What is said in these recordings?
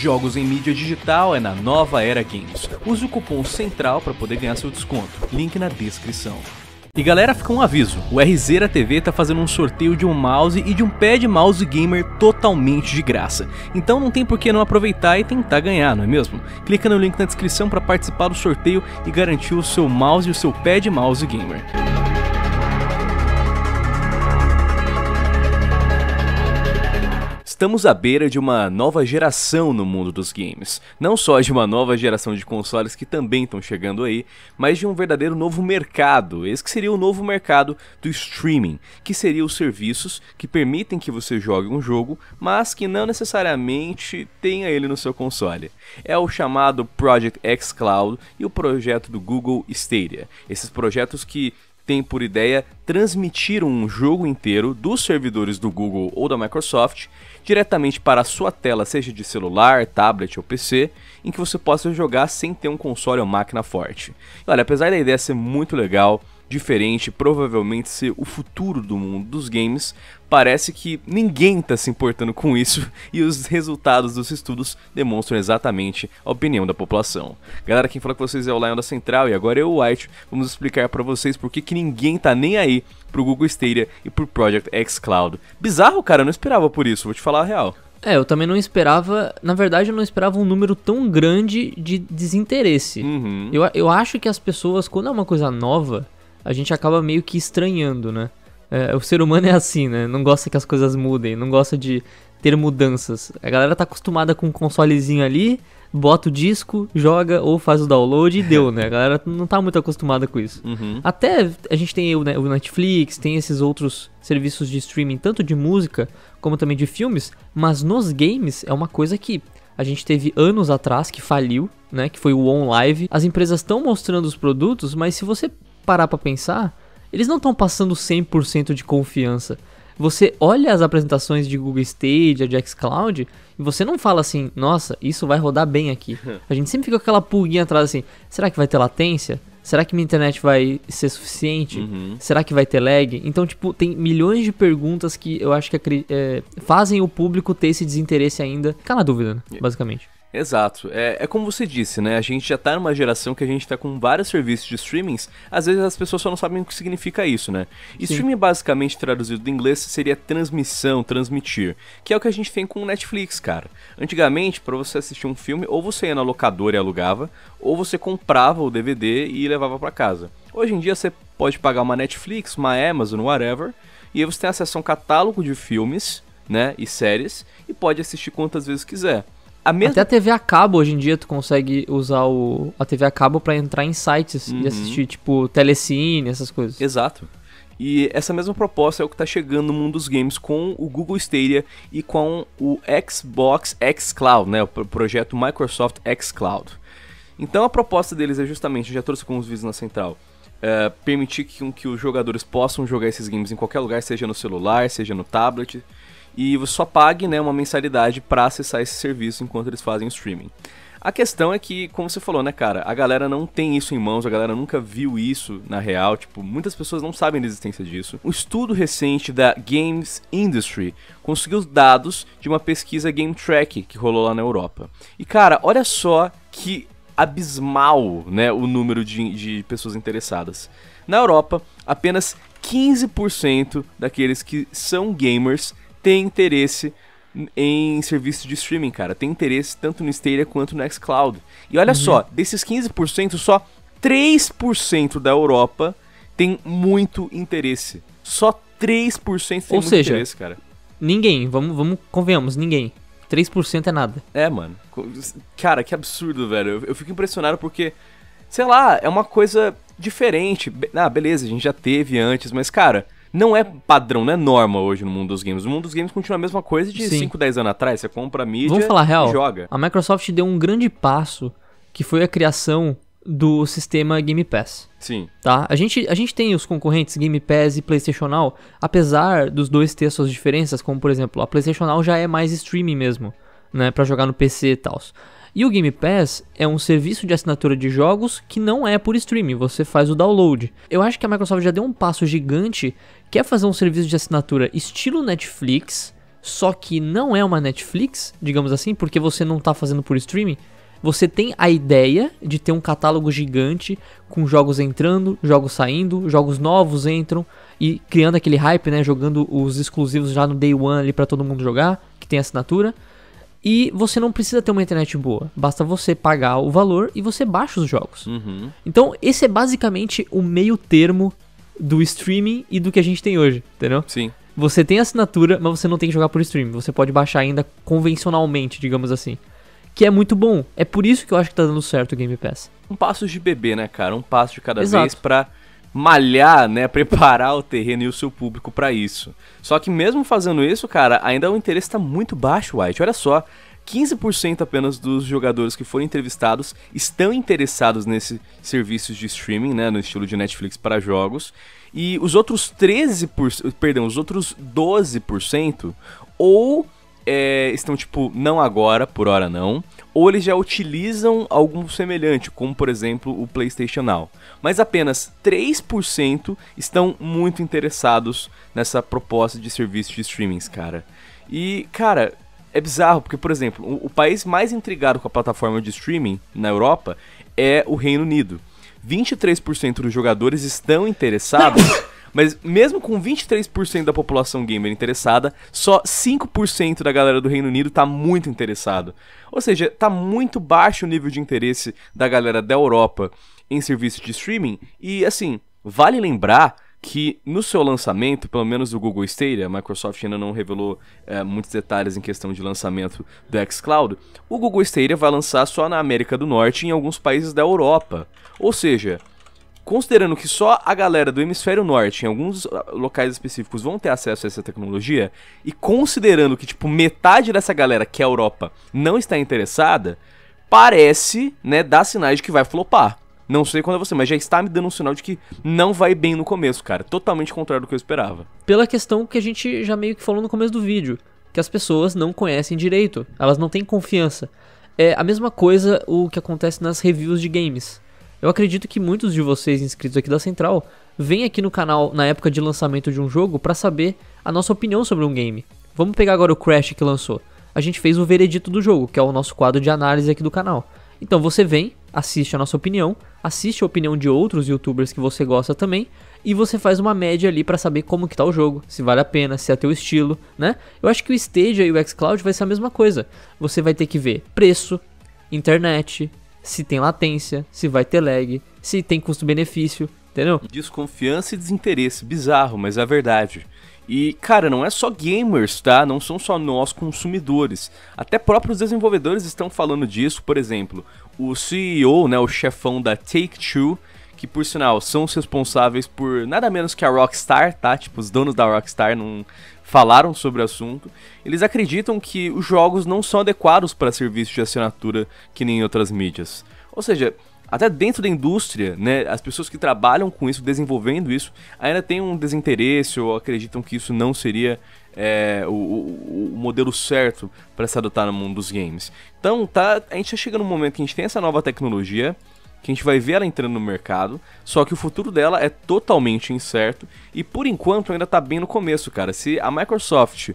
Jogos em mídia digital é na Nova Era Games. Use o cupom CENTRAL para poder ganhar seu desconto. Link na descrição. E galera, fica um aviso, o RZera TV tá fazendo um sorteio de um mouse e de um pad mouse gamer totalmente de graça. Então não tem por que não aproveitar e tentar ganhar, não é mesmo? Clica no link na descrição para participar do sorteio e garantir o seu mouse e o seu pad mouse gamer. Estamos à beira de uma nova geração no mundo dos games. Não só de uma nova geração de consoles que também estão chegando aí, mas de um verdadeiro novo mercado. Esse que seria o novo mercado do streaming, que seria os serviços que permitem que você jogue um jogo, mas que não necessariamente tenha ele no seu console. É o chamado Project X Cloud e o projeto do Google Stadia. Esses projetos que tem por ideia transmitir um jogo inteiro dos servidores do Google ou da Microsoft diretamente para a sua tela, seja de celular, tablet ou PC, em que você possa jogar sem ter um console ou máquina forte. E olha, apesar da ideia ser muito legal, diferente, provavelmente ser o futuro do mundo dos games, parece que ninguém está se importando com isso e os resultados dos estudos demonstram exatamente a opinião da população. Galera, quem fala com vocês é o Lion da Central e agora eu, o White, vamos explicar para vocês por que, que ninguém tá nem aí pro Google Stadia e pro Project X Cloud. Bizarro, cara, eu não esperava por isso, vou te falar a real. É, eu também não esperava. Na verdade, eu não esperava um número tão grande de desinteresse. Uhum. Eu, eu acho que as pessoas, quando é uma coisa nova, a gente acaba meio que estranhando, né? É, o ser humano é assim, né? Não gosta que as coisas mudem, não gosta de ter mudanças. A galera tá acostumada com um consolezinho ali, bota o disco, joga ou faz o download e deu, né? A galera não tá muito acostumada com isso. Uhum. Até a gente tem o, né, o Netflix, tem esses outros serviços de streaming, tanto de música como também de filmes, mas nos games é uma coisa que a gente teve anos atrás que faliu, né? Que foi o OnLive. As empresas estão mostrando os produtos, mas se você parar pra pensar, eles não estão passando 100% de confiança. Você olha as apresentações de Google Stage, de xCloud, e você não fala assim, nossa, isso vai rodar bem aqui. A gente sempre fica com aquela pulguinha atrás assim, será que vai ter latência? Será que minha internet vai ser suficiente? Uhum. Será que vai ter lag? Então, tipo, tem milhões de perguntas que eu acho que é, fazem o público ter esse desinteresse ainda. Ficar na dúvida, né? basicamente. Exato. É, é como você disse, né? A gente já tá numa geração que a gente tá com vários serviços de streamings. Às vezes as pessoas só não sabem o que significa isso, né? Streaming, basicamente, traduzido do inglês, seria transmissão, transmitir. Que é o que a gente tem com o Netflix, cara. Antigamente, para você assistir um filme, ou você ia na locadora e alugava, ou você comprava o DVD e levava para casa. Hoje em dia você pode pagar uma Netflix, uma Amazon, whatever, e aí você tem acesso a um catálogo de filmes, né, e séries, e pode assistir quantas vezes quiser a mesma... Até a TV a cabo hoje em dia tu consegue usar o, a TV a cabo para entrar em sites uhum. e assistir, tipo, telecine, essas coisas. Exato. E essa mesma proposta é o que está chegando no mundo dos games com o Google Stadia e com o Xbox xCloud, né, o projeto Microsoft xCloud. Então a proposta deles é justamente, eu já trouxe alguns vídeos na central, é, permitir que, que os jogadores possam jogar esses games em qualquer lugar, seja no celular, seja no tablet, e você só pague né, uma mensalidade para acessar esse serviço enquanto eles fazem o streaming. A questão é que, como você falou, né, cara, a galera não tem isso em mãos, a galera nunca viu isso na real, tipo, muitas pessoas não sabem da existência disso. Um estudo recente da Games Industry conseguiu dados de uma pesquisa Game Track que rolou lá na Europa. E, cara, olha só que abismal, né, o número de, de pessoas interessadas. Na Europa, apenas 15% daqueles que são gamers tem interesse em serviço de streaming, cara. Tem interesse tanto no Stadia quanto no xCloud. E olha uhum. só, desses 15%, só 3% da Europa tem muito interesse. Só 3% tem Ou muito seja, interesse, cara. Ninguém, vamos, vamos, convenhamos, ninguém. 3% é nada. É, mano. Cara, que absurdo, velho. Eu, eu fico impressionado porque, sei lá, é uma coisa diferente. Ah, beleza, a gente já teve antes, mas, cara, não é padrão, não é norma hoje no mundo dos games. O mundo dos games continua a mesma coisa de 5, 10 anos atrás. Você compra a mídia Vamos falar real, e joga. A Microsoft deu um grande passo, que foi a criação do sistema Game Pass. Sim. Tá? A gente, a gente tem os concorrentes Game Pass e PlayStation Now, apesar dos dois ter suas diferenças, como por exemplo, a PlayStation Now já é mais streaming mesmo, né, para jogar no PC e tal. E o Game Pass é um serviço de assinatura de jogos que não é por streaming, você faz o download. Eu acho que a Microsoft já deu um passo gigante, quer é fazer um serviço de assinatura estilo Netflix, só que não é uma Netflix, digamos assim, porque você não está fazendo por streaming. Você tem a ideia de ter um catálogo gigante com jogos entrando, jogos saindo, jogos novos entram e criando aquele hype, né, jogando os exclusivos já no day one ali para todo mundo jogar, que tem assinatura e você não precisa ter uma internet boa. Basta você pagar o valor e você baixa os jogos. Uhum. Então, esse é basicamente o meio termo do streaming e do que a gente tem hoje, entendeu? Sim. Você tem assinatura, mas você não tem que jogar por streaming. Você pode baixar ainda convencionalmente, digamos assim. Que é muito bom. É por isso que eu acho que tá dando certo o Game Pass. Um passo de bebê, né, cara? Um passo de cada Exato. vez pra malhar, né, preparar o terreno e o seu público para isso. Só que mesmo fazendo isso, cara, ainda o interesse está muito baixo, White. Olha só, 15% apenas dos jogadores que foram entrevistados estão interessados nesse serviço de streaming, né, no estilo de Netflix para jogos. E os outros 13%, perdão, os outros 12% ou é, estão tipo não agora, por hora não, ou eles já utilizam algo semelhante, como por exemplo o PlayStation Now. Mas apenas 3% estão muito interessados nessa proposta de serviço de streamings, cara. E, cara, é bizarro, porque, por exemplo, o, o país mais intrigado com a plataforma de streaming na Europa é o Reino Unido. 23% dos jogadores estão interessados. Mas mesmo com 23% da população gamer interessada, só 5% da galera do Reino Unido está muito interessado. Ou seja, está muito baixo o nível de interesse da galera da Europa em serviços de streaming. E assim, vale lembrar que no seu lançamento, pelo menos o Google Stadia, a Microsoft ainda não revelou é, muitos detalhes em questão de lançamento do xCloud, o Google Stadia vai lançar só na América do Norte e em alguns países da Europa. Ou seja, considerando que só a galera do hemisfério norte, em alguns ah, locais específicos, vão ter acesso a essa tecnologia, e considerando que, tipo, metade dessa galera, que é a Europa, não está interessada, parece, né, dar sinais de que vai flopar. Não sei quando é você, mas já está me dando um sinal de que não vai bem no começo, cara. Totalmente contrário do que eu esperava. Pela questão que a gente já meio que falou no começo do vídeo, que as pessoas não conhecem direito, elas não têm confiança. É a mesma coisa o que acontece nas reviews de games. Eu acredito que muitos de vocês inscritos aqui da Central vêm aqui no canal na época de lançamento de um jogo para saber a nossa opinião sobre um game. Vamos pegar agora o Crash que lançou. A gente fez o veredito do jogo, que é o nosso quadro de análise aqui do canal. Então você vem, assiste a nossa opinião, assiste a opinião de outros youtubers que você gosta também, e você faz uma média ali para saber como que tá o jogo, se vale a pena, se é teu estilo, né? Eu acho que o Stadia e o xCloud vai ser a mesma coisa. Você vai ter que ver preço, internet, se tem latência, se vai ter lag, se tem custo-benefício, entendeu? Desconfiança e desinteresse, bizarro, mas é a verdade. E, cara, não é só gamers, tá? Não são só nós consumidores. Até próprios desenvolvedores estão falando disso, por exemplo, o CEO, né, o chefão da Take-Two, que por sinal são os responsáveis por nada menos que a Rockstar, tá? Tipo, os donos da Rockstar, não, falaram sobre o assunto, eles acreditam que os jogos não são adequados para serviços de assinatura que nem em outras mídias. Ou seja, até dentro da indústria, né, as pessoas que trabalham com isso, desenvolvendo isso, ainda têm um desinteresse ou acreditam que isso não seria é, o, o, o, modelo certo para se adotar no mundo dos games. Então, tá, a gente já tá chega num momento que a gente tem essa nova tecnologia, que a gente vai ver ela entrando no mercado, só que o futuro dela é totalmente incerto e por enquanto ainda tá bem no começo, cara. Se a Microsoft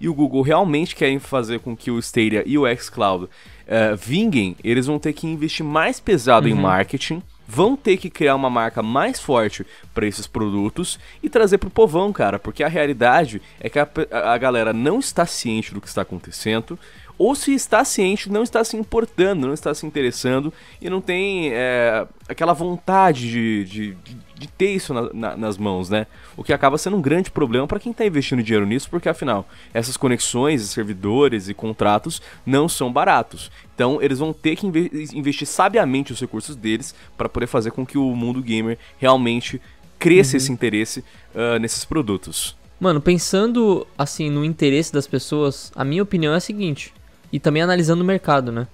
e o Google realmente querem fazer com que o Stadia e o xCloud uh, vinguem, eles vão ter que investir mais pesado uhum. em marketing, vão ter que criar uma marca mais forte para esses produtos e trazer para o povão, cara, porque a realidade é que a, a galera não está ciente do que está acontecendo ou se está ciente, não está se importando, não está se interessando e não tem é, aquela vontade de, de, de ter isso na, na, nas mãos, né? O que acaba sendo um grande problema para quem está investindo dinheiro nisso, porque afinal, essas conexões, servidores e contratos não são baratos. Então, eles vão ter que investir sabiamente os recursos deles para poder fazer com que o mundo gamer realmente cresça uhum. esse interesse uh, nesses produtos. Mano, pensando assim no interesse das pessoas, a minha opinião é a seguinte: e também analisando o mercado, né?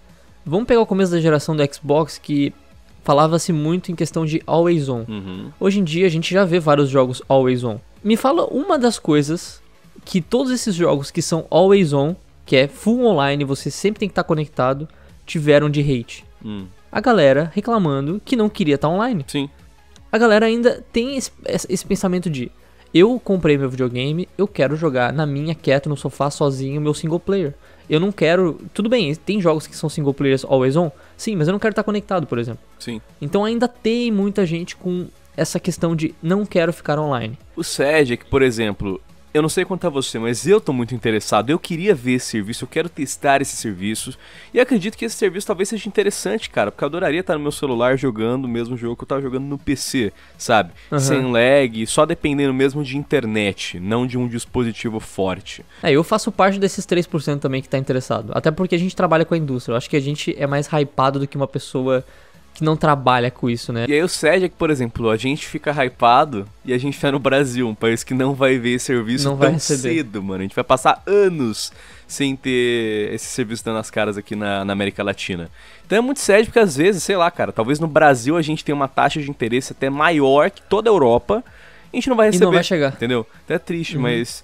Vamos pegar o começo da geração do Xbox que falava-se muito em questão de always on. Uhum. Hoje em dia a gente já vê vários jogos always on. Me fala uma das coisas que todos esses jogos que são always on, que é full online, você sempre tem que estar tá conectado, tiveram de hate. Hum. A galera reclamando que não queria estar tá online. Sim. A galera ainda tem esse, esse pensamento de eu comprei meu videogame, eu quero jogar na minha, quieto, no sofá, sozinho, meu single player. Eu não quero. Tudo bem, tem jogos que são single players always on. Sim, mas eu não quero estar conectado, por exemplo. Sim. Então ainda tem muita gente com essa questão de não quero ficar online. O SED é que, por exemplo, eu não sei quanto a você, mas eu tô muito interessado. Eu queria ver esse serviço, eu quero testar esse serviço. E acredito que esse serviço talvez seja interessante, cara, porque eu adoraria estar no meu celular jogando o mesmo jogo que eu tava jogando no PC, sabe? Uhum. Sem lag, só dependendo mesmo de internet, não de um dispositivo forte. É, eu faço parte desses 3% também que tá interessado. Até porque a gente trabalha com a indústria. Eu acho que a gente é mais hypado do que uma pessoa que não trabalha com isso, né? E aí o sad é que, por exemplo, a gente fica hypado e a gente tá no Brasil, um país que não vai ver esse serviço não tão cedo, mano. A gente vai passar anos sem ter esse serviço dando as caras aqui na, na América Latina. Então é muito sério porque às vezes, sei lá, cara, talvez no Brasil a gente tenha uma taxa de interesse até maior que toda a Europa. A gente não vai receber. E não vai chegar. Entendeu? Até é triste, uhum. mas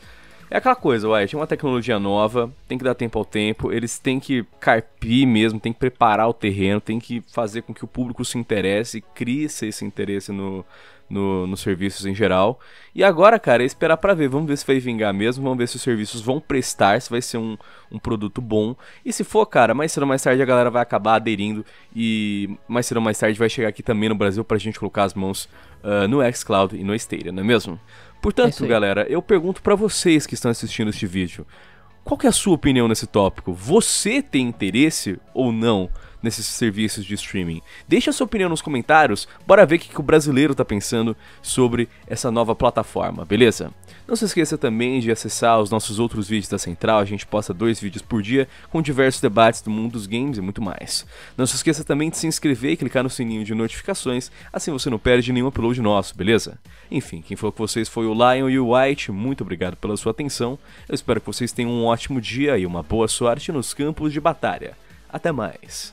é aquela coisa, uai, tinha uma tecnologia nova, tem que dar tempo ao tempo, eles têm que carpir mesmo, tem que preparar o terreno, tem que fazer com que o público se interesse, crie esse interesse no, no, nos serviços em geral. E agora, cara, é esperar para ver. Vamos ver se vai vingar mesmo, vamos ver se os serviços vão prestar, se vai ser um, um produto bom. E se for, cara, mais cedo ou mais tarde a galera vai acabar aderindo e mais cedo ou mais tarde vai chegar aqui também no Brasil pra gente colocar as mãos uh, no xCloud e no Stadia, não é mesmo? Portanto, é galera, eu pergunto para vocês que estão assistindo este vídeo, qual é a sua opinião nesse tópico? Você tem interesse ou não? nesses serviços de streaming. Deixe a sua opinião nos comentários, bora ver o que o brasileiro está pensando sobre essa nova plataforma, beleza? Não se esqueça também de acessar os nossos outros vídeos da Central, a gente posta dois vídeos por dia com diversos debates do mundo dos games e muito mais. Não se esqueça também de se inscrever e clicar no sininho de notificações, assim você não perde nenhum upload nosso, beleza? Enfim, quem falou com vocês foi o Lion e o White, muito obrigado pela sua atenção, eu espero que vocês tenham um ótimo dia e uma boa sorte nos campos de batalha. Até mais!